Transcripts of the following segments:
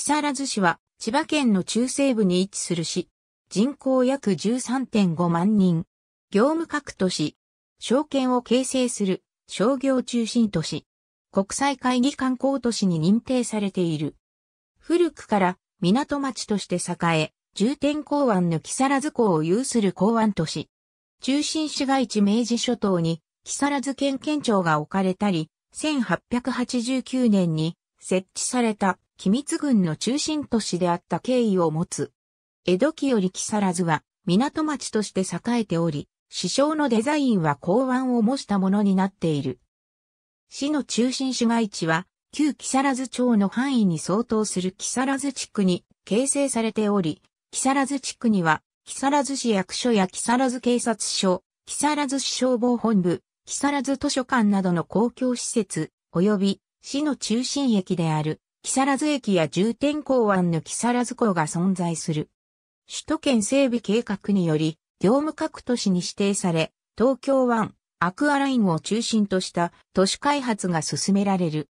木更津市は千葉県の中西部に位置する市。人口約13.5万人。業務各都市。証券を形成する商業中心都市。国際会議観光都市に認定されている。古くから港町として栄え、重点港湾の木更津港を有する港湾都市。中心市街地明治諸島に木更津県県庁が置かれたり、1889年に設置された君津軍の中心都市であった経緯を持つ。江戸期より木更津は港町として栄えており、市章のデザインは港湾を模したものになっている。市の中心市街地は、旧木更津町の範囲に相当する木更津地区に形成されており、木更津地区には、木更津市役所や木更津警察署、木更津市消防本部、木更津図書館などの公共施設、及び市の中心駅である木更津駅や重点港湾の木更津港が存在する。首都圏整備計画により、業務各都市に指定され、東京湾、アクアラインを中心とした都市開発が進められる。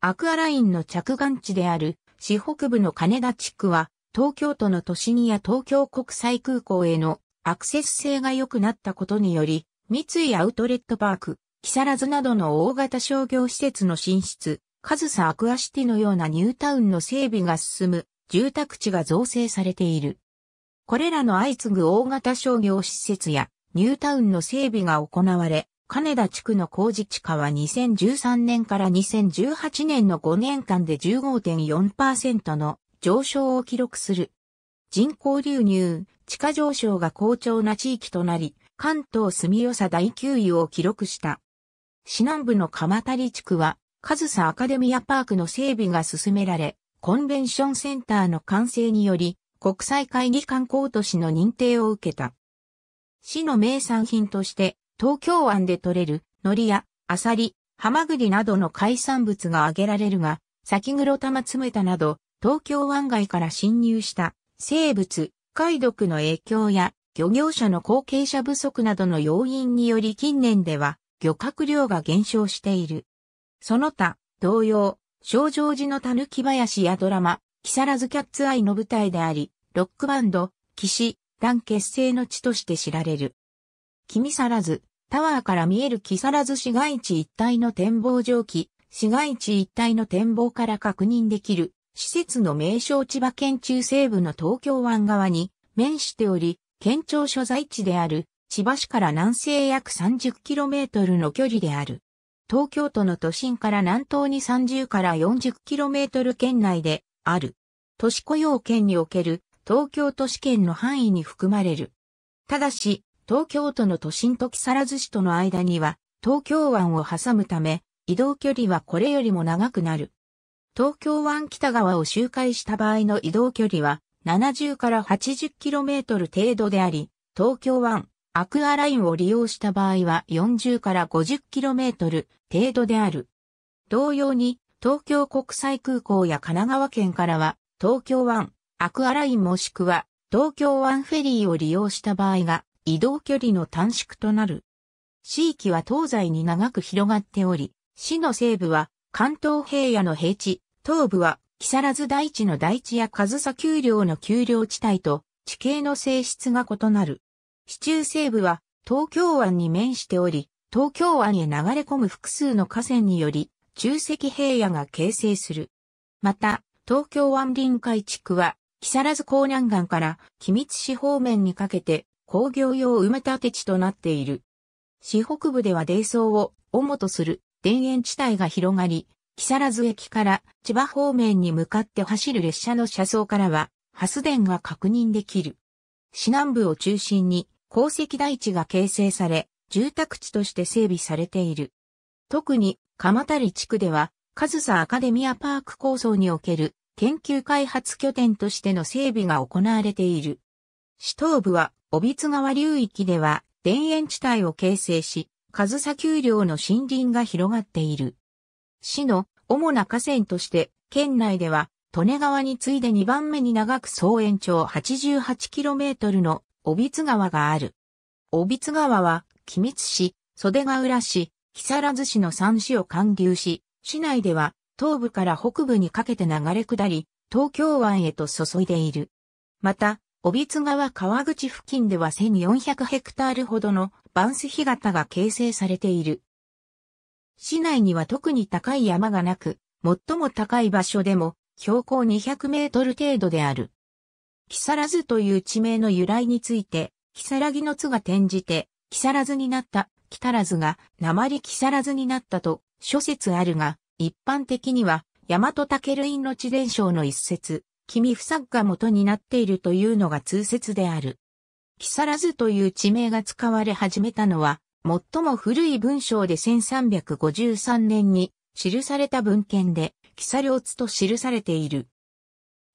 アクアラインの着岸地である、市北部の金田地区は、東京都の都心や東京国際空港へのアクセス性が良くなったことにより、三井アウトレットパーク、木更津などの大型商業施設の進出、カズサアクアシティのようなニュータウンの整備が進む住宅地が造成されている。これらの相次ぐ大型商業施設やニュータウンの整備が行われ、金田地区の工事地価は2013年から2018年の5年間で15.4%の上昇を記録する。人口流入、地価上昇が好調な地域となり、関東住吉佐第9位を記録した。市南部の鎌谷地区はカズサアカデミアパークの整備が進められ、コンベンションセンターの完成により、国際会議観光都市の認定を受けた。市の名産品として、東京湾で採れる、海苔や、アサリ、ハマグリなどの海産物が挙げられるが、先黒玉詰めたなど、東京湾外から侵入した生物、海毒の影響や漁業者の後継者不足などの要因により近年では漁獲量が減少している。その他、同様、少女寺の狸林やドラマ、木更津キャッツアイの舞台であり、ロックバンド、騎士、団結成の地として知られる。君更津、タワーから見える木更津市街地一帯の展望蒸気、市街地一帯の展望から確認できる、施設の名称千葉県中西部の東京湾側に面しており、県庁所在地である千葉市から南西約 30km の距離である。東京都の都心から南東に30から 40km 圏内である。都市雇用圏における東京都市圏の範囲に含まれる。ただし、東京都の都心と木更津市との間には東京湾を挟むため、移動距離はこれよりも長くなる。東京湾北側を周回した場合の移動距離は70から 80km 程度であり、東京湾アクアラインを利用した場合は40から 50km 程度である。同様に、東京国際空港や神奈川県からは、東京湾、アクアラインもしくは、東京湾フェリーを利用した場合が、移動距離の短縮となる。地域は東西に長く広がっており、市の西部は関東平野の平地、東部は木更津大地の大地や上総丘陵の丘陵地帯と地形の性質が異なる。市中西部は東京湾に面しており、東京湾へ流れ込む複数の河川により、中石平野が形成する。また、東京湾臨海地区は、木更津港南岸から君津市方面にかけて工業用埋め立て地となっている。市北部では泥層を主とする田園地帯が広がり、木更津駅から千葉方面に向かって走る列車の車窓からは、発電が確認できる。市南部を中心に鉱石台地が形成され、住宅地として整備されている。特に、鎌谷地区では、カズサアカデミアパーク構想における研究開発拠点としての整備が行われている。市東部は、小ツ川流域では、田園地帯を形成し、カズサ丘陵の森林が広がっている。市の主な河川として、県内では、利根川に次いで2番目に長く総延長 88km の小津川がある。小津川は、君津市、袖ヶ浦市、木更津市の三市を貫流し、市内では東部から北部にかけて流れ下り、東京湾へと注いでいる。また、小津川川口付近では1400ヘクタールほどのバンス干潟が形成されている。市内には特に高い山がなく、最も高い場所でも標高200メートル程度である。木更津という地名の由来について、木更木の津が転じて、木更津になった、木更津が、鉛木更津になったと、諸説あるが、一般的には、大和武類の地伝承の一説、君不作が元になっているというのが通説である。木更津という地名が使われ始めたのは、最も古い文章で1353年に記された文献で、キサリョーツと記されている。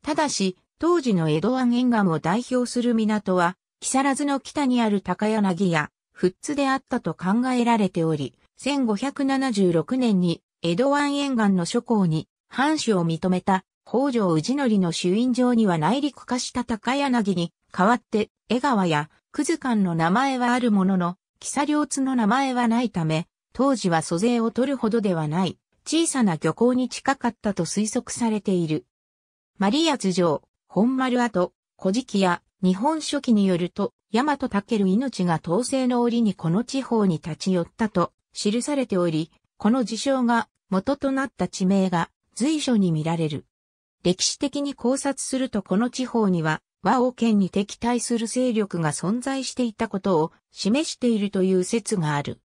ただし、当時の江戸湾沿岸を代表する港は、木更津の北にある高柳や、富津であったと考えられており、1576年に江戸湾沿岸の諸港に藩主を認めた北条氏則の主因場には内陸化した高柳に代わって江川や九頭間の名前はあるものの、木佐両津の名前はないため、当時は租税を取るほどではない小さな漁港に近かったと推測されている。マリア図上、本丸跡、古事記や日本書紀によると、大和る命が統制の折にこの地方に立ち寄ったと記されており、この事象が元となった地名が随所に見られる。歴史的に考察するとこの地方には和王権に敵対する勢力が存在していたことを示しているという説がある。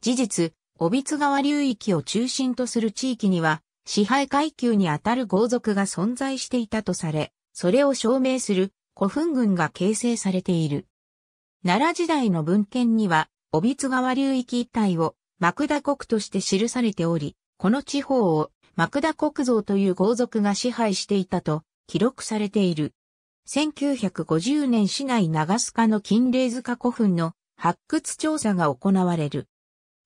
事実、尾津川流域を中心とする地域には、支配階級にあたる豪族が存在していたとされ、それを証明する古墳群が形成されている。奈良時代の文献には、尾津川流域一帯を幕ダ国として記されており、この地方を幕ダ国像という豪族が支配していたと記録されている。1950年市内長須賀の金霊塚古墳の発掘調査が行われる。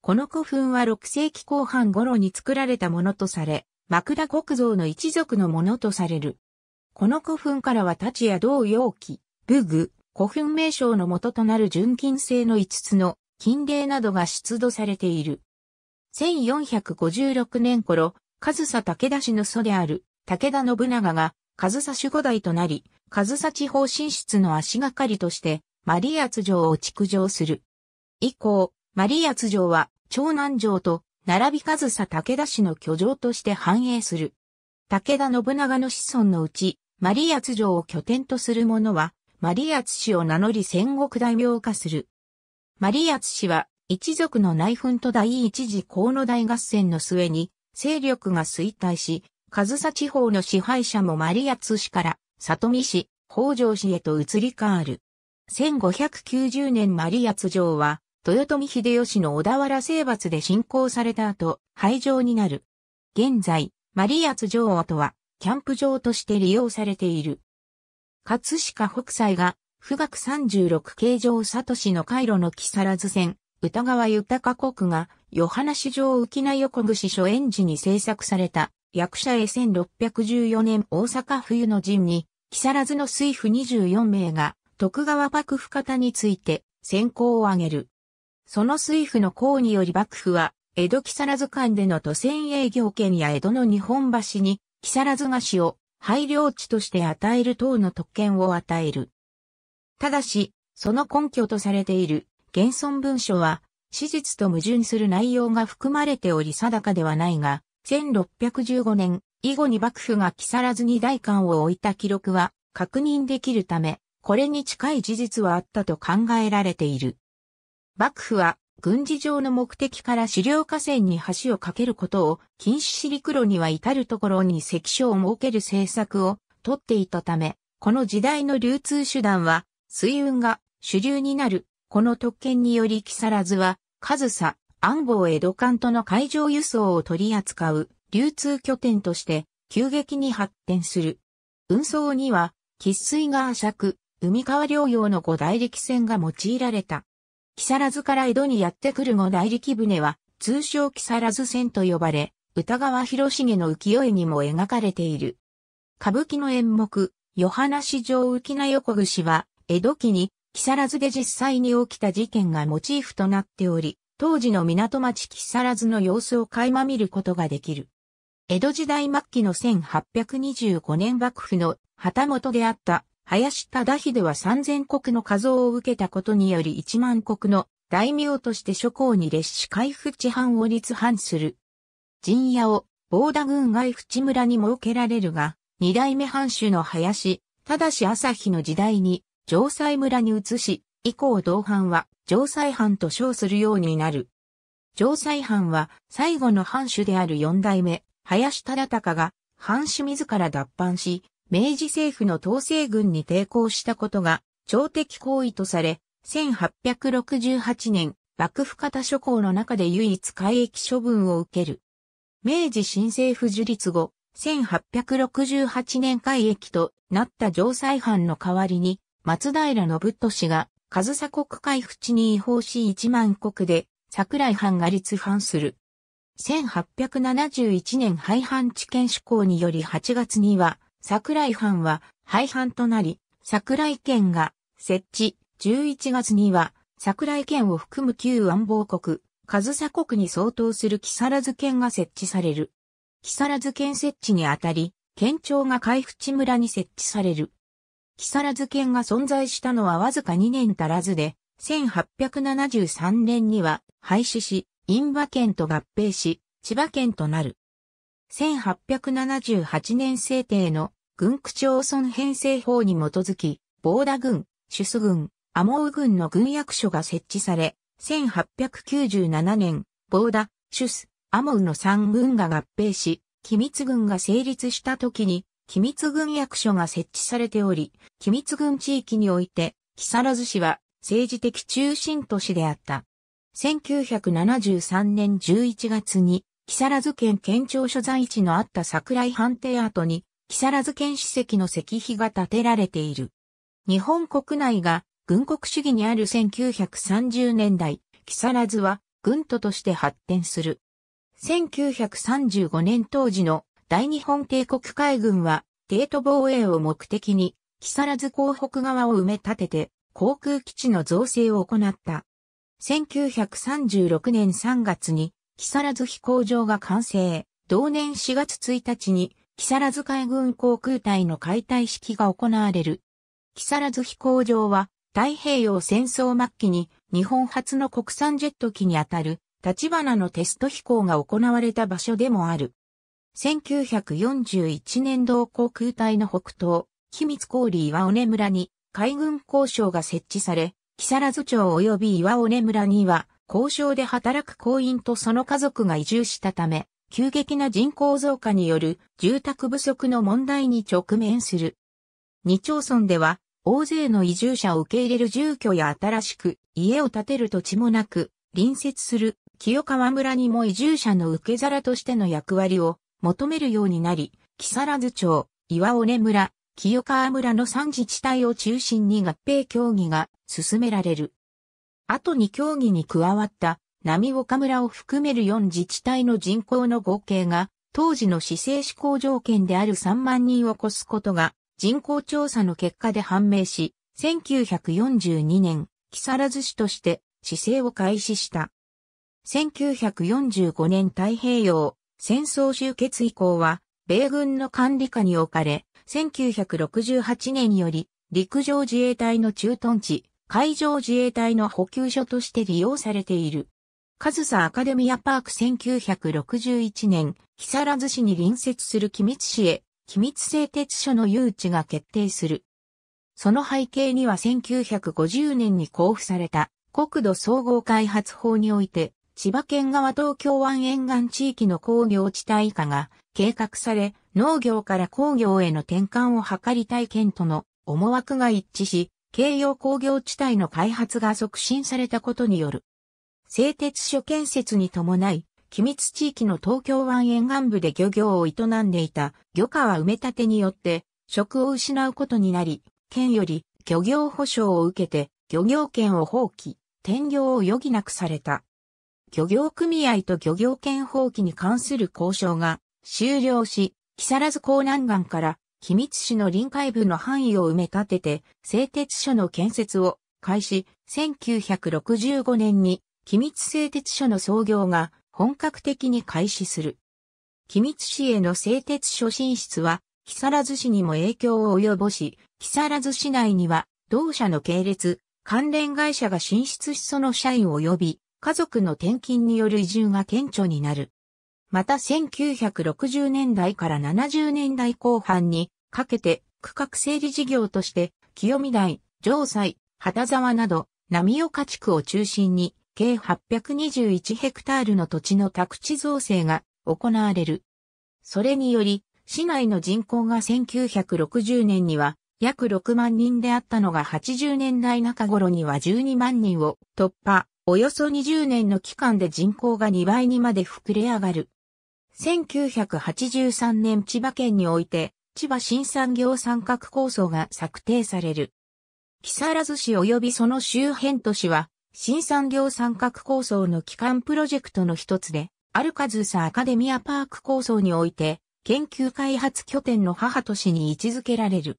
この古墳は6世紀後半頃に作られたものとされ、枕国像の一族のものとされる。この古墳からは立刀や銅容器、武具、古墳名称の元となる純金製の5つの金霊などが出土されている。1456年頃、上総武田氏の祖である武田信長が上総守護代となり、上総地方進出の足がかりとして、マリアツ城を築城する。以降、マリアツ城は長南城と並び上総武田氏の居城として繁栄する。武田信長の子孫のうち、マリアツ城を拠点とする者は、マリアツ氏を名乗り戦国大名化する。マリアツ氏は、一族の内紛と第一次河野大合戦の末に、勢力が衰退し、上総地方の支配者もマリアツ氏から、里見氏、北条氏へと移り変わる。1590年マリアツ城は、豊臣秀吉の小田原征伐で侵攻された後、廃城になる。現在、マリアツ城跡は、キャンプ場として利用されている。葛飾北斎が、富岳36形状里の回路の木更津線、歌川豊国が、ヨハナ市場浮名横串所演寺に制作された、役者へ1614年大阪冬の陣に、木更津の水夫24名が、徳川幕府方について、先行を挙げる。その水夫の功により幕府は、江戸木更津間での都船営業権や江戸の日本橋に、木更津菓子を廃領地として与える等の特権を与える。ただし、その根拠とされている現存文書は、史実と矛盾する内容が含まれており定かではないが、1615年以後に幕府が木更津に代官を置いた記録は確認できるため、これに近い事実はあったと考えられている。幕府は軍事上の目的から狩猟河川に橋を架けることを禁止し陸路には至るところに石所を設ける政策をとっていたため、この時代の流通手段は水運が主流になる。この特権により木更津は、上総、安房江戸間との海上輸送を取り扱う流通拠点として急激に発展する。運送には、喫水が浅く、海川両用の五大力船が用いられた。木更津から江戸にやってくる五大力船は、通称木更津船と呼ばれ、歌川広重の浮世絵にも描かれている。歌舞伎の演目、ヨハナ市場浮名横串は、江戸期に、木更津で実際に起きた事件がモチーフとなっており、当時の港町木更津の様子を垣間見ることができる。江戸時代末期の1825年幕府の旗本であった林忠秀は三千国の加増を受けたことにより一万国の大名として諸公に列し海府地藩を立藩する。陣屋を、防田軍外淵村に設けられるが、二代目藩主の林、忠朝日の時代に、城西村に移し、以降同藩は、城西藩と称するようになる。城西藩は、最後の藩主である四代目、林忠隆が、藩主自ら脱藩し、明治政府の統制軍に抵抗したことが、朝敵行為とされ、1868年、幕府方諸侯の中で唯一海役処分を受ける。明治新政府樹立後、1868年海役となった城西藩の代わりに、松平信氏が、上総国会淵に違法し一万国で、桜井藩が立藩する。1871年廃藩地県施行により8月には、桜井藩は廃藩となり、桜井県が設置、11月には桜井県を含む旧安房国、上総国に相当する木更津県が設置される。木更津県設置にあたり、県庁が海淵村に設置される。木更津県が存在したのはわずか2年足らずで、1873年には廃止し、印馬県と合併し、千葉県となる。1878年制定の軍区町村編成法に基づき、防田シ主ス軍、アモウ軍の軍役所が設置され、1897年、防田、主ス、アモウの3軍が合併し、機密軍が成立した時に、機密軍役所が設置されており、機密軍地域において、木更津市は政治的中心都市であった。1973年11月に、木更津県県庁所在地のあった桜井判定跡に、木更津県史跡の石碑が建てられている。日本国内が軍国主義にある1930年代、木更津は軍都として発展する。1935年当時の大日本帝国海軍は、帝都防衛を目的に、木更津港北側を埋め立てて、航空基地の造成を行った。1936年3月に、木更津飛行場が完成。同年4月1日に、木更津海軍航空隊の解体式が行われる。木更津飛行場は、太平洋戦争末期に日本初の国産ジェット機にあたる、立花のテスト飛行が行われた場所でもある。1941年同航空隊の北東、秘密氷岩尾根村に海軍交渉が設置され、木更津町及び岩尾根村には交渉で働く行員とその家族が移住したため、急激な人口増加による住宅不足の問題に直面する。2町村では、大勢の移住者を受け入れる住居や新しく家を建てる土地もなく、隣接する清川村にも移住者の受け皿としての役割を求めるようになり、木更津町、岩尾根村、清川村の3自治体を中心に合併協議が進められる。後に協議に加わった波岡村を含める4自治体の人口の合計が、当時の市政施行条件である3万人を超すことが、人口調査の結果で判明し、1942年、木更津市として、市政を開始した。1945年太平洋戦争終結以降は、米軍の管理下に置かれ、1968年より、陸上自衛隊の駐屯地、海上自衛隊の補給所として利用されている。カズサアカデミアパーク1961年、木更津市に隣接する君津市へ、君津製鉄所の誘致が決定する。その背景には1950年に交付された国土総合開発法において、千葉県側東京湾沿岸地域の工業地帯化が計画され、農業から工業への転換を図りたい県との思惑が一致し、京葉工業地帯の開発が促進されたことによる製鉄所建設に伴い、機密地域の東京湾沿岸部で漁業を営んでいた漁川埋め立てによって職を失うことになり、県より漁業保障を受けて漁業権を放棄、転業を余儀なくされた。漁業組合と漁業権放棄に関する交渉が終了し、木更津港南岸から秘密市の臨海部の範囲を埋め立てて、製鉄所の建設を開始、1965年に機密製鉄所の創業が本格的に開始する。機密市への製鉄所進出は、木更津市にも影響を及ぼし、木更津市内には、同社の系列、関連会社が進出しその社員及び、家族の転勤による移住が顕著になる。また1960年代から70年代後半にかけて区画整理事業として清見台、城西、旗沢など、波岡地区を中心に計821ヘクタールの土地の宅地造成が行われる。それにより、市内の人口が1960年には約6万人であったのが80年代中頃には12万人を突破、およそ20年の期間で人口が2倍にまで膨れ上がる。1983年千葉県において、千葉新産業三角構想が策定される。木更津市及びその周辺都市は、新産業三角構想の基幹プロジェクトの一つで、アルカズーサアカデミアパーク構想において、研究開発拠点の母都市に位置づけられる。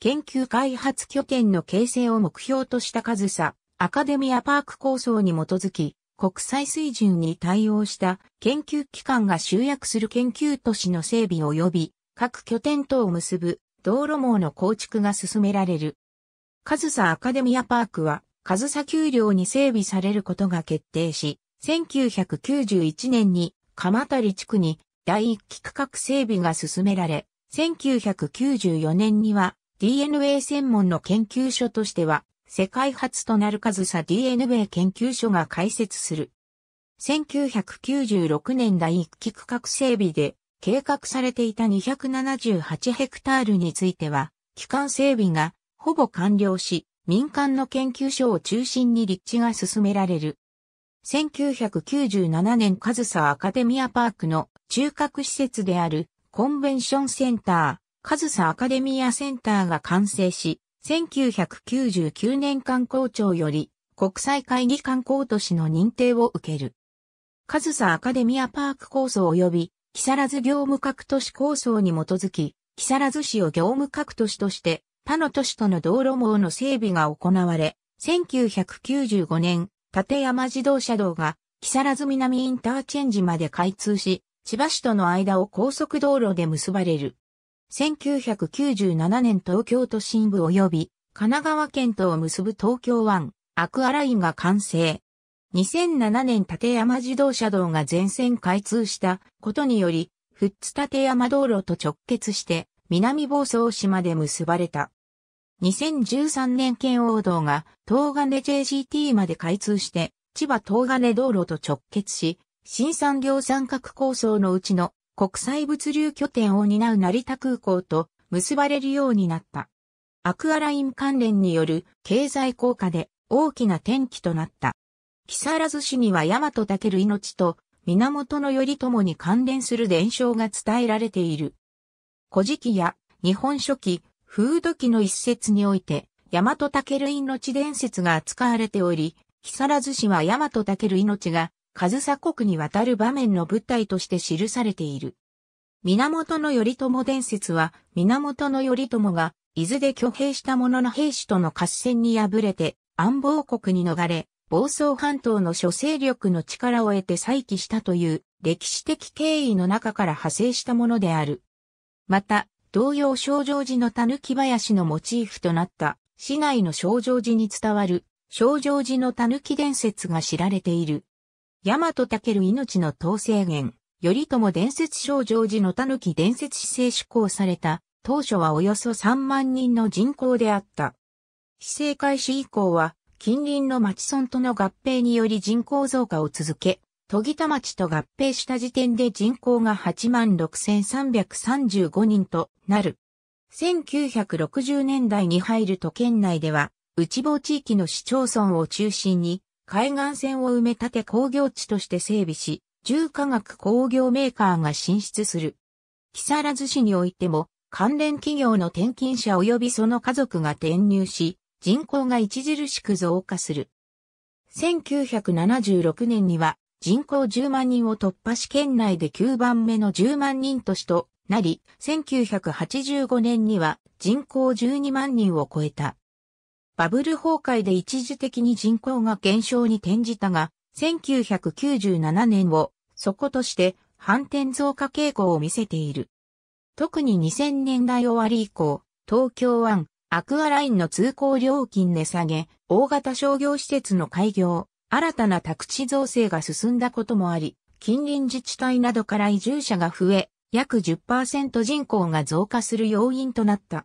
研究開発拠点の形成を目標としたカズサ、アカデミアパーク構想に基づき、国際水準に対応した研究機関が集約する研究都市の整備及び各拠点等を結ぶ道路網の構築が進められる。カズサアカデミアパークは上サ丘陵に整備されることが決定し、1991年に鎌足地区に第一期区画整備が進められ、1994年には DNA 専門の研究所としては世界初となる上サ DNA 研究所が開設する。1996年第一期区画整備で計画されていた278ヘクタールについては、基幹整備がほぼ完了し、民間の研究所を中心に立地が進められる。1997年カズサアカデミアパークの中核施設であるコンベンションセンター、カズサアカデミアセンターが完成し、1999年観光庁より国際会議観光都市の認定を受ける。カズサアカデミアパーク構想及び、木更津業務各都市構想に基づき、木更津市を業務各都市として他の都市との道路網の整備が行われ、1995年、立山自動車道が木更津南インターチェンジまで開通し、千葉市との間を高速道路で結ばれる。1997年東京都心部及び神奈川県とを結ぶ東京湾アクアラインが完成。2007年立山自動車道が全線開通したことにより、富津立山道路と直結して南房総市まで結ばれた。2013年圏王道が東金 JCT まで開通して、千葉東金道路と直結し、新産業三角構想のうちの国際物流拠点を担う成田空港と結ばれるようになった。アクアライン関連による経済効果で大きな転機となった。木更津市には大和竹る命と源頼朝に関連する伝承が伝えられている。古事記や日本書紀、風土記の一節において、大和武命伝説が扱われており、木更津市は大和武命が、上総国に渡る場面の舞台として記されている。源頼朝伝説は、源頼朝が、伊豆で挙兵した者の兵士との合戦に敗れて、安房国に逃れ、房総半島の諸勢力の力を得て再起したという歴史的経緯の中から派生したものである。また、同様少状寺の狸林のモチーフとなった市内の少状寺に伝わる少状寺の狸伝説が知られている。大和武命の統制源、頼朝伝説少状寺の狸伝説市政施行された当初はおよそ3万人の人口であった。市政開始以降は近隣の町村との合併により人口増加を続け、戸木田町と合併した時点で人口が86,335人となる。1960年代に入ると県内では、内房地域の市町村を中心に、海岸線を埋め立て工業地として整備し、重化学工業メーカーが進出する。木更津市においても、関連企業の転勤者及びその家族が転入し、人口が著しく増加する。1976年には人口10万人を突破し県内で9番目の10万人都市となり、1985年には人口12万人を超えた。バブル崩壊で一時的に人口が減少に転じたが、1997年を底として反転増加傾向を見せている。特に2000年代終わり以降、東京湾、アクアラインの通行料金値下げ、大型商業施設の開業、新たな宅地造成が進んだこともあり、近隣自治体などから移住者が増え、約10%人口が増加する要因となった。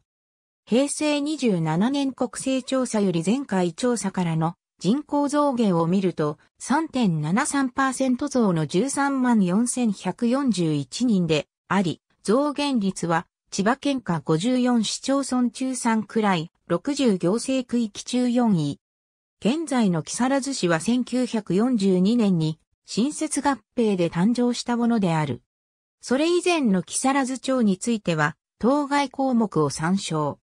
平成27年国勢調査より前回調査からの人口増減を見ると3.73%増の13万4141人であり、増減率は千葉県下54市町村中3くらい、60行政区域中4位、現在の木更津市は1942年に新設合併で誕生したものである。それ以前の木更津町については、当該項目を参照。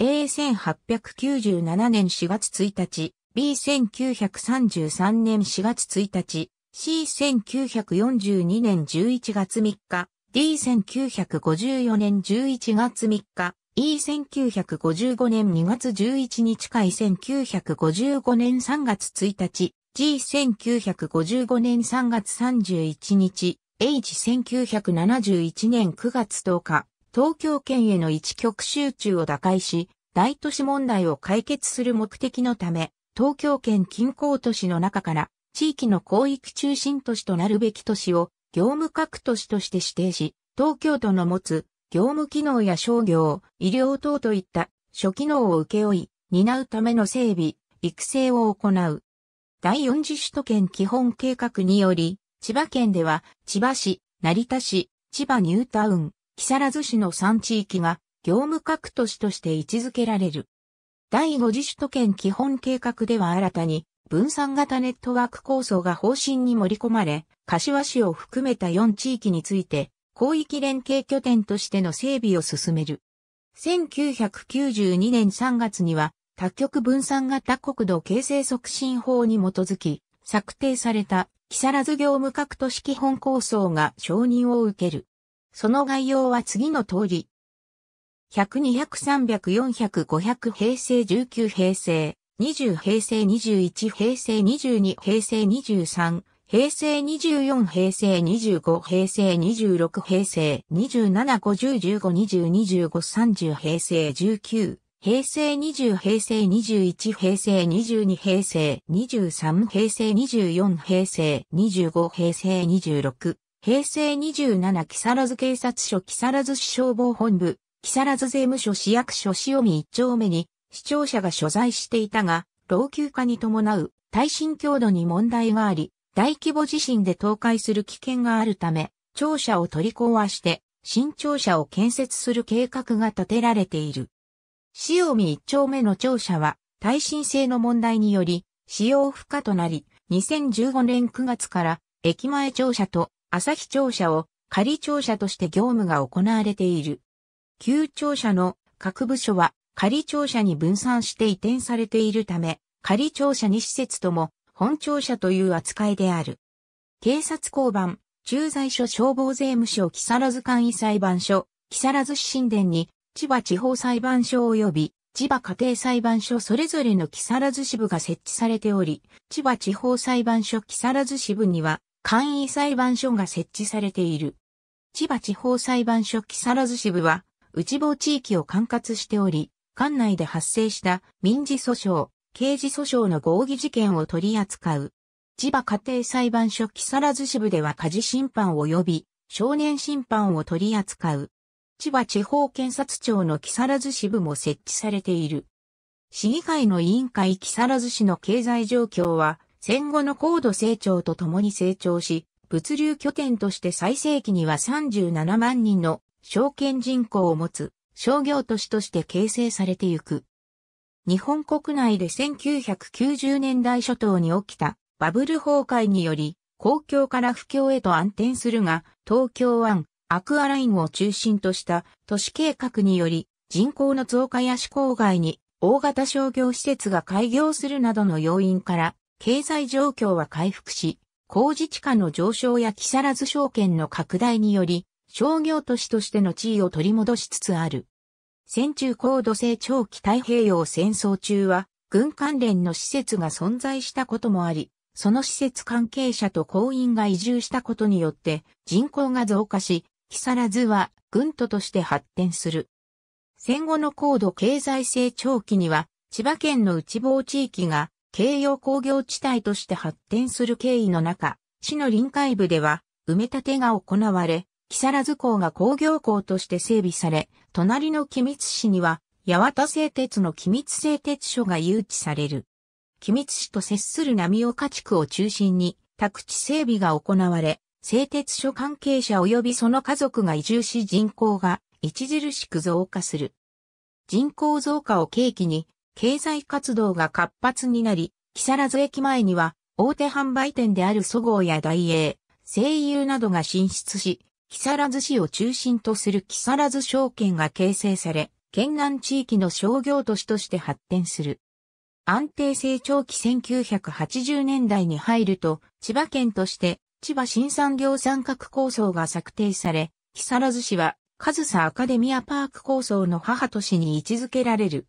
A1897 年4月1日、B1933 年4月1日、C1942 年11月3日、D1954 年11月3日、E1955 年2月11日回1955年3月1日、G1955 年3月31日、H1971 年9月10日、東京圏への一極集中を打開し、大都市問題を解決する目的のため、東京圏近郊都市の中から、地域の広域中心都市となるべき都市を、業務各都市として指定し、東京都の持つ業務機能や商業、医療等といった諸機能を受け負い、担うための整備、育成を行う。第4次首都圏基本計画により、千葉県では千葉市、成田市、千葉ニュータウン、木更津市の3地域が業務各都市として位置づけられる。第5次首都圏基本計画では新たに分散型ネットワーク構想が方針に盛り込まれ、柏市を含めた4地域について広域連携拠点としての整備を進める。1992年3月には、多極分散型国土形成促進法に基づき、策定された、木更津業務各都市基本構想が承認を受ける。その概要は次の通り。100,200,300,400,500平成19平成、20平成21平成22平成23平成24、平成25、平成26、平成27、50、15、20、25、30、平成19、平成20、平成21、平成22、平成23、平成24、平成25、平成26、平成27、木更津警察署、木更津市消防本部、木更津税務署市役所塩見一丁目に、視聴者が所在していたが、老朽化に伴う耐震強度に問題があり、大規模地震で倒壊する危険があるため、庁舎を取り壊して、新庁舎を建設する計画が立てられている。塩見一丁目の庁舎は、耐震性の問題により、使用不可となり、2015年9月から、駅前庁舎と朝日庁舎を仮庁舎として業務が行われている。旧庁舎の各部署は仮庁舎に分散して移転されているため、仮庁舎に施設とも本庁舎という扱いである。警察交番、駐在所消防税務署木更津簡易裁判所、木更津市神殿に、千葉地方裁判所及び、千葉家庭裁判所それぞれの木更津支部が設置されており、千葉地方裁判所木更津支部には、簡易裁判所が設置されている。千葉地方裁判所木更津支部は、内房地域を管轄しており、管内で発生した民事訴訟、刑事訴訟の合議事件を取り扱う。千葉家庭裁判所木更津支部では家事審判及び少年審判を取り扱う。千葉地方検察庁の木更津支部も設置されている。市議会の委員会木更津市の経済状況は戦後の高度成長とともに成長し、物流拠点として最盛期には37万人の証券人口を持つ商業都市として形成されてゆく。日本国内で1990年代初頭に起きたバブル崩壊により、公共から不況へと暗転するが、東京湾、アクアラインを中心とした都市計画により、人口の増加や市郊外に大型商業施設が開業するなどの要因から、経済状況は回復し、工事地価の上昇や木更津証券の拡大により、商業都市としての地位を取り戻しつつある。戦中高度成長期太平洋戦争中は、軍関連の施設が存在したこともあり、その施設関係者と行員が移住したことによって人口が増加し、木更津は軍都として発展する。戦後の高度経済成長期には、千葉県の内房地域が京葉工業地帯として発展する経緯の中、市の臨海部では埋め立てが行われ、木更津港が工業港として整備され、隣の君津市には、八幡製鉄の君津製鉄所が誘致される。君津市と接する波岡地区を中心に、宅地整備が行われ、製鉄所関係者及びその家族が移住し人口が著しく増加する。人口増加を契機に、経済活動が活発になり、木更津駅前には、大手販売店であるそごうや大英、声優などが進出し、木更津市を中心とする木更津商券が形成され、県南地域の商業都市として発展する。安定成長期1980年代に入ると、千葉県として、千葉新産業三角構想が策定され、木更津市は、上総アカデミアパーク構想の母都市に位置づけられる。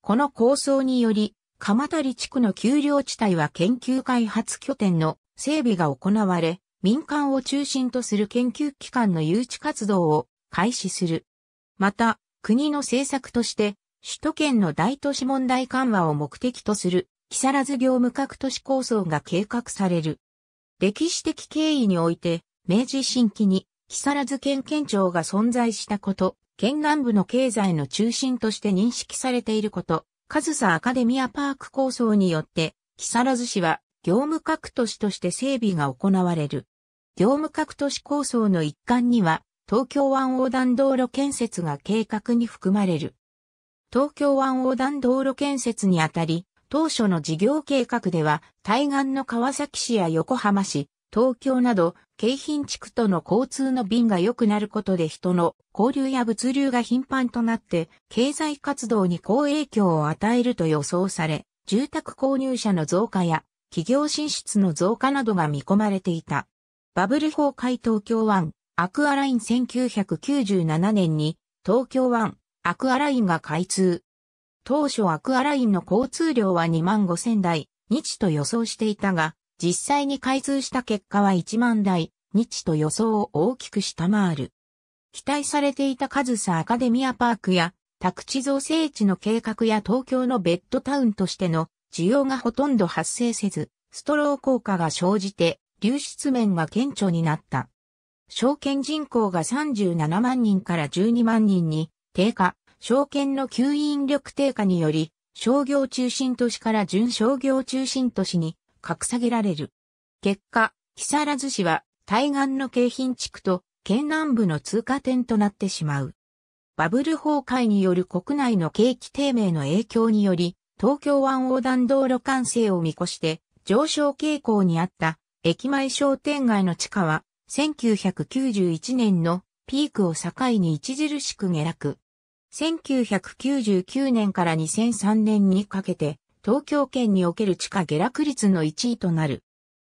この構想により、鎌谷地区の丘陵地帯は研究開発拠点の整備が行われ、民間を中心とする研究機関の誘致活動を開始する。また、国の政策として、首都圏の大都市問題緩和を目的とする、木更津業務各都市構想が計画される。歴史的経緯において、明治新期に、木更津県県庁が存在したこと、県南部の経済の中心として認識されていること、ズサアカデミアパーク構想によって、木更津市は業務各都市として整備が行われる。業務各都市構想の一環には、東京湾横断道路建設が計画に含まれる。東京湾横断道路建設にあたり、当初の事業計画では、対岸の川崎市や横浜市、東京など、京浜地区との交通の便が良くなることで人の交流や物流が頻繁となって、経済活動に好影響を与えると予想され、住宅購入者の増加や、企業進出の増加などが見込まれていた。バブル崩壊東京湾、アクアライン1997年に東京湾、アクアラインが開通。当初アクアラインの交通量は2万5千台、日と予想していたが、実際に開通した結果は1万台、日と予想を大きく下回る。期待されていたズサアカデミアパークや、宅地造成地の計画や東京のベッドタウンとしての需要がほとんど発生せず、ストロー効果が生じて流出面は顕著になった。証券人口が37万人から12万人に低下、証券の吸引力低下により、商業中心都市から準商業中心都市に格下げられる。結果、木更津市は対岸の京浜地区と県南部の通過点となってしまう。バブル崩壊による国内の景気低迷の影響により、東京湾横断道路完成を見越して上昇傾向にあった駅前商店街の地価は、1991年のピークを境に著しく下落。1999年から2003年にかけて、東京圏における地価下落率の1位となる。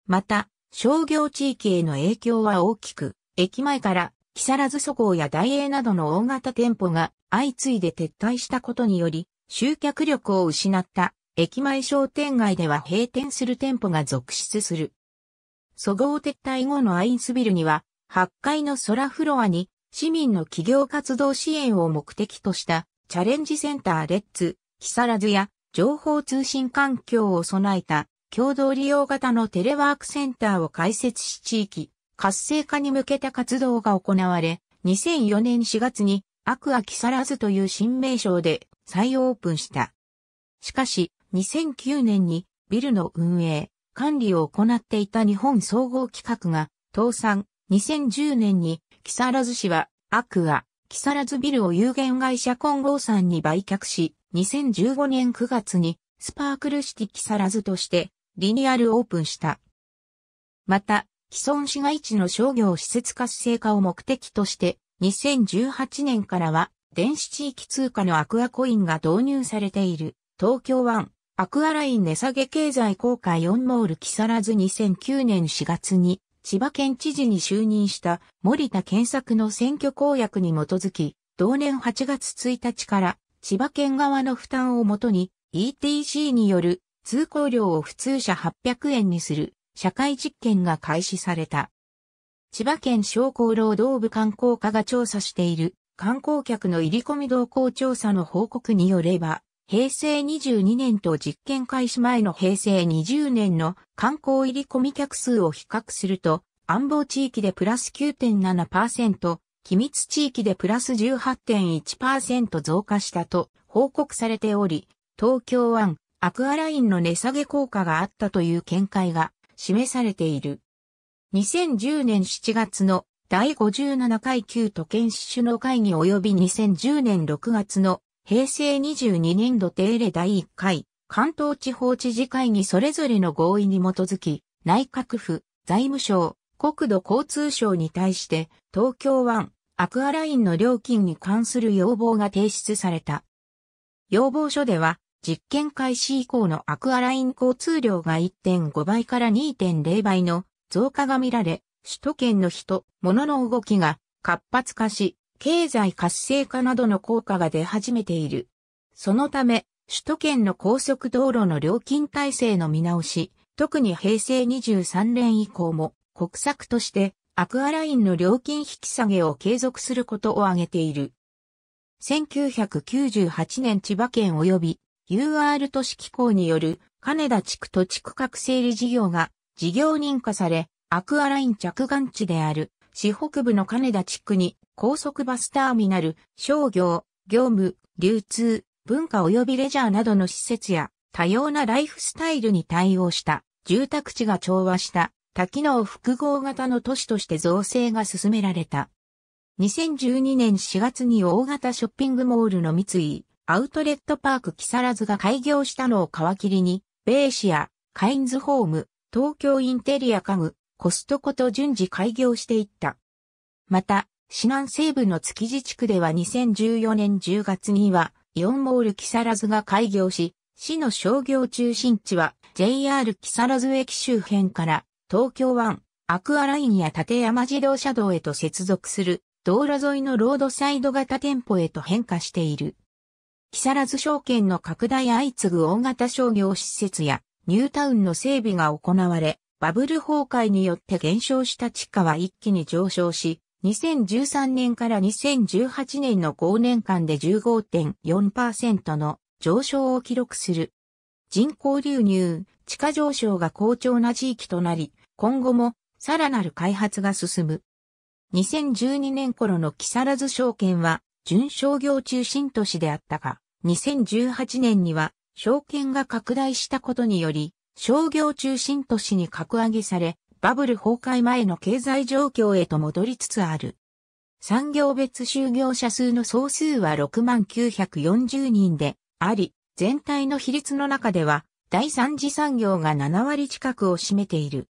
また、商業地域への影響は大きく、駅前から木更津祖港や大英などの大型店舗が相次いで撤退したことにより、集客力を失った駅前商店街では閉店する店舗が続出する。そごう撤退後のアインスビルには、8階の空フロアに、市民の企業活動支援を目的としたチャレンジセンターレッツ、木更津や情報通信環境を備えた共同利用型のテレワークセンターを開設し地域活性化に向けた活動が行われ、2004年4月にアクア木更津という新名称で再オープンした。しかし、2009年にビルの運営、管理を行っていた日本総合企画が、倒産、2010年に、木更津市は、アクア、木更津ビルを有限会社金剛さんに売却し、2015年9月に、スパークルシティ木更津として、リニューアルオープンした。また、既存市街地の商業施設活性化を目的として、2018年からは、電子地域通貨のアクアコインが導入されている、東京湾アクアライン値下げ経済効果4モール木更津2009年4月に千葉県知事に就任した森田健作の選挙公約に基づき、同年8月1日から千葉県側の負担をもとに ETC による通行料を普通車800円にする社会実験が開始された。千葉県商工労働部観光課が調査している観光客の入り込み動向調査の報告によれば、平成22年と実験開始前の平成20年の観光入り込み客数を比較すると、暗房地域でプラス9.7%、機密地域でプラス18.1%増加したと報告されており、東京湾、アクアラインの値下げ効果があったという見解が示されている。2010年7月の第57回旧都県首脳会議及び2010年6月の平成22年度定例第1回、関東地方知事会にそれぞれの合意に基づき、内閣府、財務省、国土交通省に対して、東京湾、アクアラインの料金に関する要望が提出された。要望書では、実験開始以降のアクアライン交通量が1.5倍から2.0倍の増加が見られ、首都圏の人、物の動きが活発化し、経済活性化などの効果が出始めている。そのため、首都圏の高速道路の料金体制の見直し、特に平成23年以降も国策としてアクアラインの料金引き下げを継続することを挙げている。1998年千葉県及び UR 都市機構による金田地区と地区覚整理事業が事業認可され、アクアライン着眼地である市北部の金田地区に高速バスターミナル、商業、業務、流通、文化及びレジャーなどの施設や多様なライフスタイルに対応した住宅地が調和した多機能複合型の都市として造成が進められた。2012年4月に大型ショッピングモールの三井、アウトレットパーク木更津が開業したのを皮切りに、ベーシア、カインズホーム、東京インテリア家具、コストコと順次開業していった。また、市南西部の築地地区では2014年10月には、イオンモール木更津が開業し、市の商業中心地は JR 木更津駅周辺から東京湾、アクアラインや立山自動車道へと接続する道路沿いのロードサイド型店舗へと変化している。木更津証券の拡大相次ぐ大型商業施設やニュータウンの整備が行われ、バブル崩壊によって減少した地価は一気に上昇し、2013年から2018年の5年間で15.4%の上昇を記録する。人口流入、地価上昇が好調な地域となり、今後もさらなる開発が進む。2012年頃の木更津証券は、純商業中心都市であったが、2018年には、証券が拡大したことにより、商業中心都市に格上げされ、バブル崩壊前の経済状況へと戻りつつある。産業別就業者数の総数は6940人であり、全体の比率の中では、第三次産業が7割近くを占めている。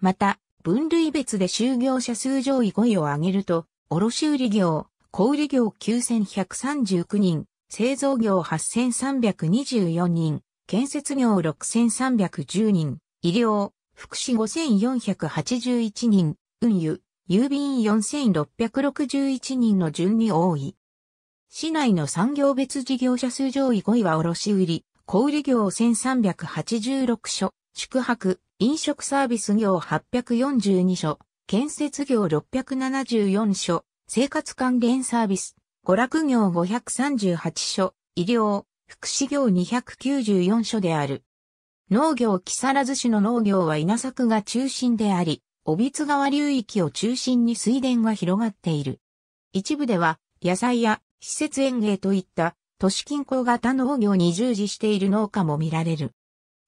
また、分類別で就業者数上位5位を上げると、卸売業、小売業9139人、製造業8324人、建設業6310人、医療、福祉5481人、運輸、郵便4661人の順に多い。市内の産業別事業者数上位5位は卸売、小売業1386所、宿泊、飲食サービス業842所、建設業674所、生活関連サービス、娯楽業538所、医療、福祉業294所である。農業木更津市の農業は稲作が中心であり、帯津川流域を中心に水田が広がっている。一部では、野菜や施設園芸といった都市近郊型農業に従事している農家も見られる。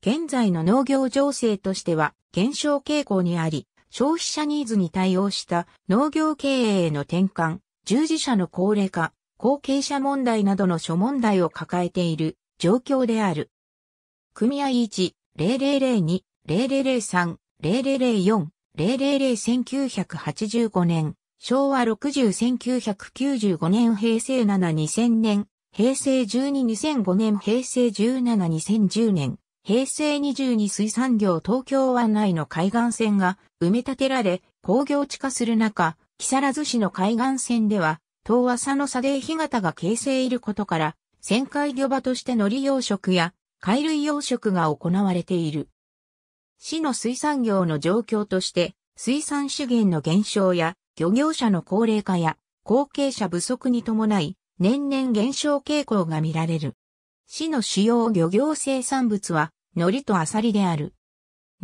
現在の農業情勢としては減少傾向にあり、消費者ニーズに対応した農業経営への転換、従事者の高齢化、後継者問題などの諸問題を抱えている状況である。組合1、0002、0003、0004、000985年、昭和601995年平成72000年、平成122005年平成172010年、平成22水産業東京湾内の海岸線が埋め立てられ工業地化する中、木更津市の海岸線では東浅の砂泥干潟が形成いることから、旋海魚場として海苔養殖や貝類養殖が行われている。市の水産業の状況として、水産資源の減少や漁業者の高齢化や後継者不足に伴い、年々減少傾向が見られる。市の主要漁業生産物は、海苔とアサリである。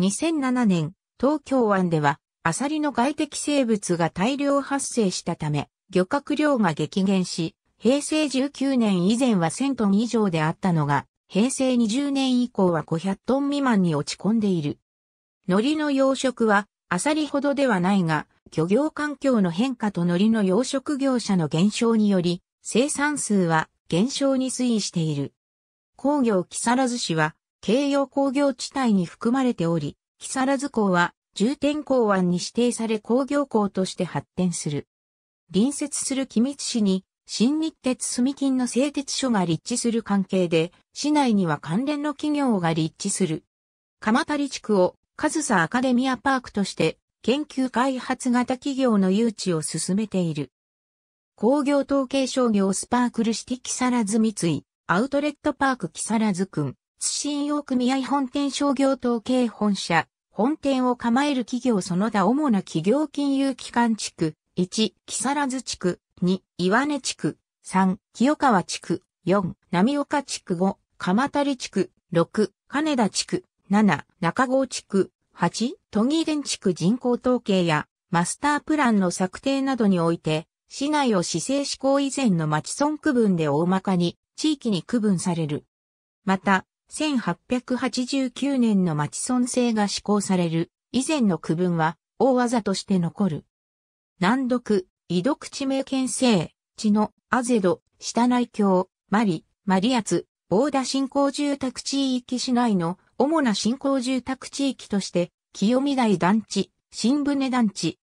2007年、東京湾では、アサリの外的生物が大量発生したため、漁獲量が激減し、平成19年以前は1000トン以上であったのが、平成20年以降は500トン未満に落ち込んでいる。海苔の養殖は、アサリほどではないが、漁業環境の変化と海苔の養殖業者の減少により、生産数は減少に推移している。工業木更津市は、京葉工業地帯に含まれており、木更津港は重点港湾に指定され工業港として発展する。隣接する君津市に、新日鉄住金の製鉄所が立地する関係で、市内には関連の企業が立地する。蒲谷地区を、上総アカデミアパークとして、研究開発型企業の誘致を進めている。工業統計商業スパークルシティ木更津三井、アウトレットパーク木更津君、津信用組合本店商業統計本社、本店を構える企業その他主な企業金融機関地区、1、木更津地区、2、岩根地区、3、清川地区、4、波岡地区5、鎌谷地区、6、金田地区、7、中郷地区、8、都議連地区人口統計や、マスタープランの策定などにおいて、市内を市政施行以前の町村区分で大まかに地域に区分される。また、1889年の町村制が施行される以前の区分は大技として残る。難読、異読地名県西、地の、アゼド、下内京、マリ、マリアツ、大田新興住宅地域市内の主な新興住宅地域として、清見台団地、新船団地、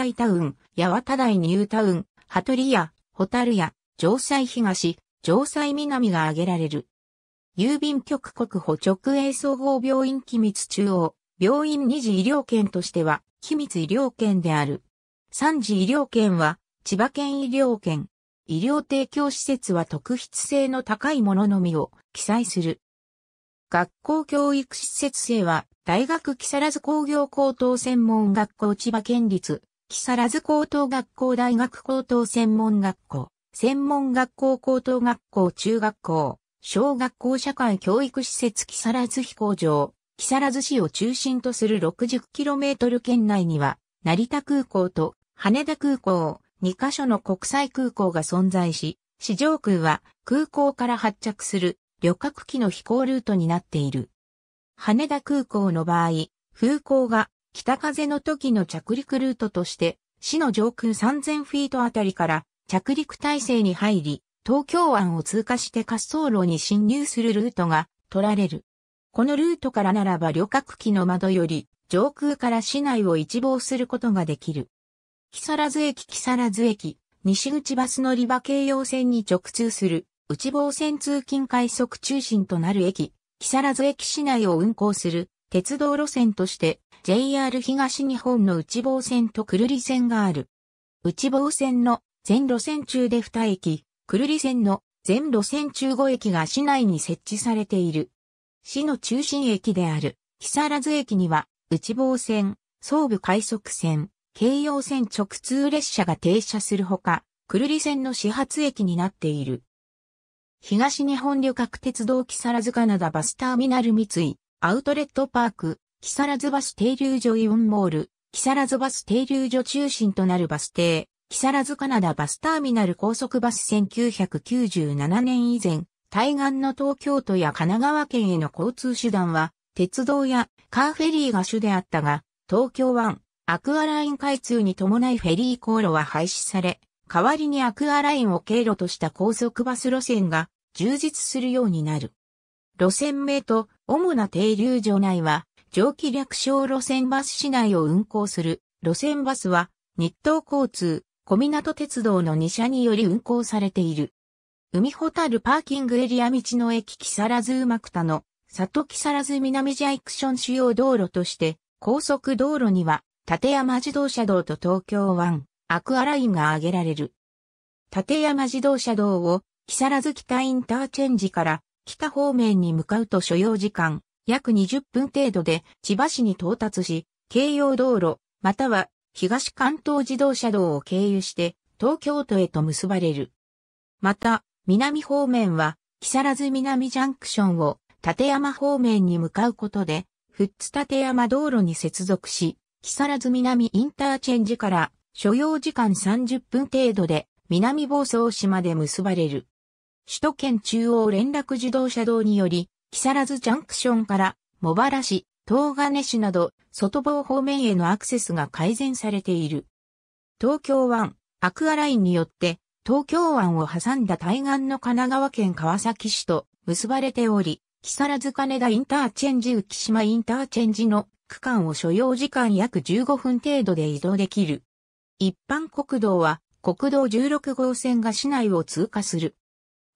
アイタウン、八幡台ニュータウン、トリ屋、ホタル屋、城西東、城西南が挙げられる。郵便局国保直営総合病院機密中央、病院二次医療圏としては、機密医療圏である。三次医療圏は、千葉県医療圏。医療提供施設は特筆性の高いもののみを記載する。学校教育施設生は、大学木更津工業高等専門学校千葉県立、木更津高等学校大学高等専門学校、専門学校高等学校中学校、小学校社会教育施設木更津飛行場、木更津市を中心とする 60km 圏内には、成田空港と羽田空港、2カ所の国際空港が存在し、市場空は空港から発着する旅客機の飛行ルートになっている。羽田空港の場合、空港が北風の時の着陸ルートとして、市の上空3000フィートあたりから着陸体制に入り、東京湾を通過して滑走路に侵入するルートが取られる。このルートからならば旅客機の窓より上空から市内を一望することができる。木更津駅木更津駅、西口バス乗り場京葉線に直通する、内房線通勤快速中心となる駅、木更津駅市内を運行する鉄道路線として JR 東日本の内房線と久留里線がある。内房線の全路線中で2駅、久留里線の全路線中5駅が市内に設置されている。市の中心駅である木更津駅には内房線、総武快速線、京葉線直通列車が停車するほか、久留里線の始発駅になっている。東日本旅客鉄道木更津カナダバスターミナル三井、アウトレットパーク、木更津バス停留所イオンモール、木更津バス停留所中心となるバス停、木更津カナダバスターミナル高速バス1997年以前、対岸の東京都や神奈川県への交通手段は、鉄道やカーフェリーが主であったが、東京湾、アクアライン開通に伴いフェリー航路は廃止され、代わりにアクアラインを経路とした高速バス路線が充実するようになる。路線名と主な停留所内は、蒸気略称路線バス市内を運行する路線バスは、日東交通、小港鉄道の2社により運行されている。海ホタルパーキングエリア道の駅木更津馬田の里木更津南ジャイクション主要道路として、高速道路には立山自動車道と東京湾、アクアラインが挙げられる。立山自動車道を、木更津北インターチェンジから北方面に向かうと所要時間、約20分程度で千葉市に到達し、京葉道路、または東関東自動車道を経由して東京都へと結ばれる。また、南方面は、木更津南ジャンクションを立山方面に向かうことで、富津立山道路に接続し、木更津南インターチェンジから所要時間30分程度で南房総市まで結ばれる。首都圏中央連絡自動車道により、木更津ジャンクションから茂原市、東金市など外房方面へのアクセスが改善されている。東京湾、アクアラインによって東京湾を挟んだ対岸の神奈川県川崎市と結ばれており、木更津金田インターチェンジ浮島インターチェンジの区間を所要時間約15分程度で移動できる。一般国道は国道16号線が市内を通過する。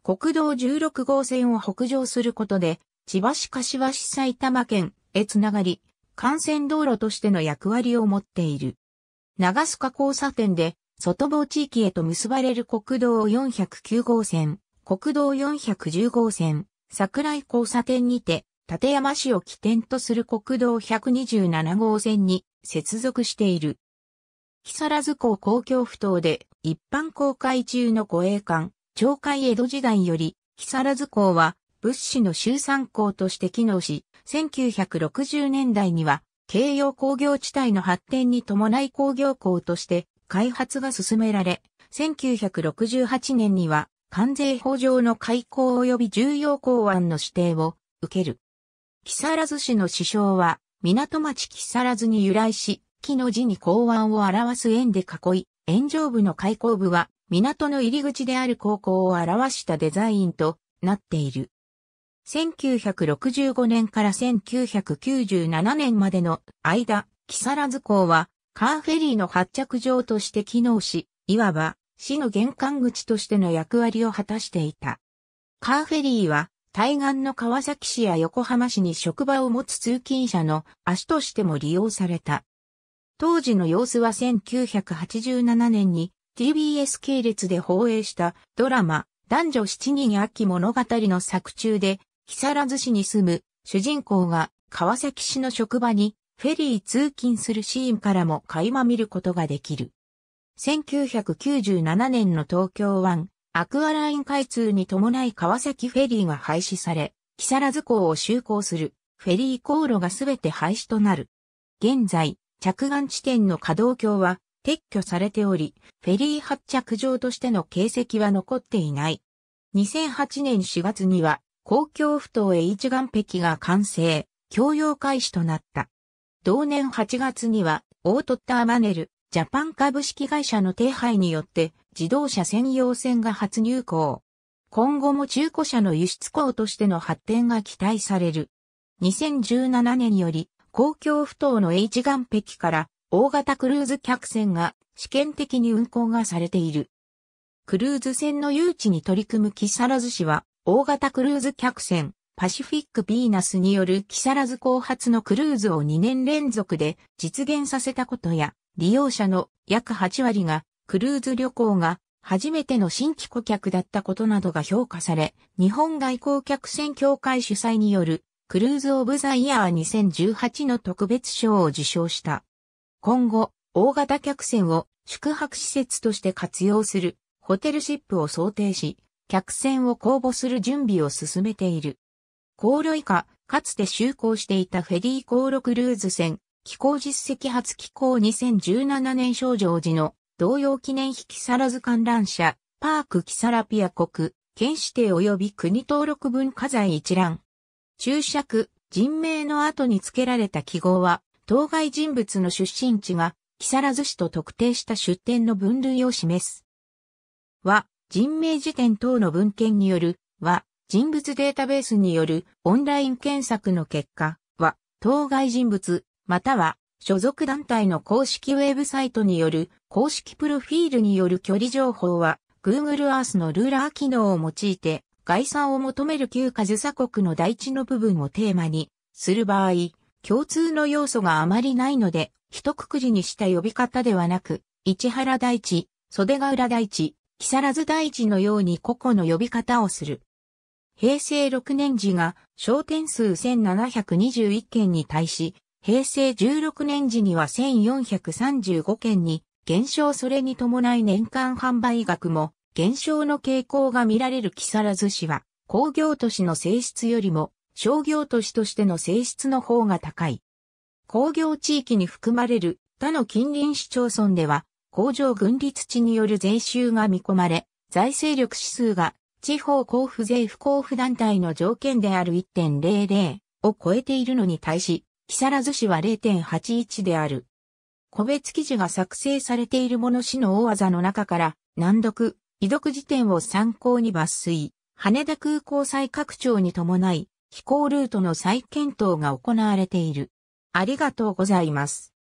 国道16号線を北上することで、千葉市柏市埼玉県へつながり、幹線道路としての役割を持っている。長須賀交差点で、外房地域へと結ばれる国道409号線、国道410号線、桜井交差点にて、立山市を起点とする国道127号線に接続している。木更津港公共不当で一般公開中の護衛艦、長海江戸時代より、木更津港は物資の集散港として機能し、1960年代には、京葉工業地帯の発展に伴い工業港として開発が進められ、1968年には関税法上の開港及び重要港湾の指定を受ける。木更津市の市章は、港町木更津に由来し、木の字に港湾を表す円で囲い、円上部の開口部は、港の入り口である高校を表したデザインとなっている。1965年から1997年までの間、木更津港は、カーフェリーの発着場として機能し、いわば、市の玄関口としての役割を果たしていた。カーフェリーは、対岸の川崎市や横浜市に職場を持つ通勤者の足としても利用された。当時の様子は1987年に TBS 系列で放映したドラマ男女7人秋物語の作中で木更津市に住む主人公が川崎市の職場にフェリー通勤するシーンからも垣間見ることができる。1997年の東京湾アクアライン開通に伴い川崎フェリーが廃止され、木更津港を就航するフェリー航路がすべて廃止となる。現在、着岸地点の稼働橋は撤去されており、フェリー発着場としての形跡は残っていない。2008年4月には、公共埠頭へ一岸壁が完成、共用開始となった。同年8月には、オートッターマネル、ジャパン株式会社の手配によって自動車専用線が初入港。今後も中古車の輸出港としての発展が期待される。2017年により、公共不当の H 岸壁から大型クルーズ客船が試験的に運航がされている。クルーズ船の誘致に取り組む木更津市は、大型クルーズ客船、パシフィック・ビーナスによる木更津港発のクルーズを2年連続で実現させたことや、利用者の約8割がクルーズ旅行が初めての新規顧客だったことなどが評価され、日本外交客船協会主催によるクルーズオブザイヤー2018の特別賞を受賞した。今後、大型客船を宿泊施設として活用するホテルシップを想定し、客船を公募する準備を進めている。航路以下、かつて就航していたフェリー航路クルーズ船、気候実績初気候2017年少女時の同様記念碑木更津観覧車、パーク木更ピア国、県指定及び国登録文化財一覧。注釈、人名の後に付けられた記号は、当該人物の出身地が、木更津市と特定した出典の分類を示す。は、人名辞典等の文献による、は、人物データベースによるオンライン検索の結果、は、当該人物、または、所属団体の公式ウェブサイトによる公式プロフィールによる距離情報は Google Earth のルーラー機能を用いて概算を求める旧カズサ国の大地の部分をテーマにする場合、共通の要素があまりないので、一括りにした呼び方ではなく、市原大地、袖ヶ浦大地、木更津大地のように個々の呼び方をする。平成6年時が焦点数1721件に対し、平成16年時には1435件に減少それに伴い年間販売額も減少の傾向が見られる木更津市は工業都市の性質よりも商業都市としての性質の方が高い。工業地域に含まれる他の近隣市町村では工場分立地による税収が見込まれ財政力指数が地方交付税不交付団体の条件である1.00を超えているのに対し木更津市は0.81である。個別記事が作成されているもの市の大技の中から、難読、遺読辞典を参考に抜粋、羽田空港再拡張に伴い、飛行ルートの再検討が行われている。ありがとうございます。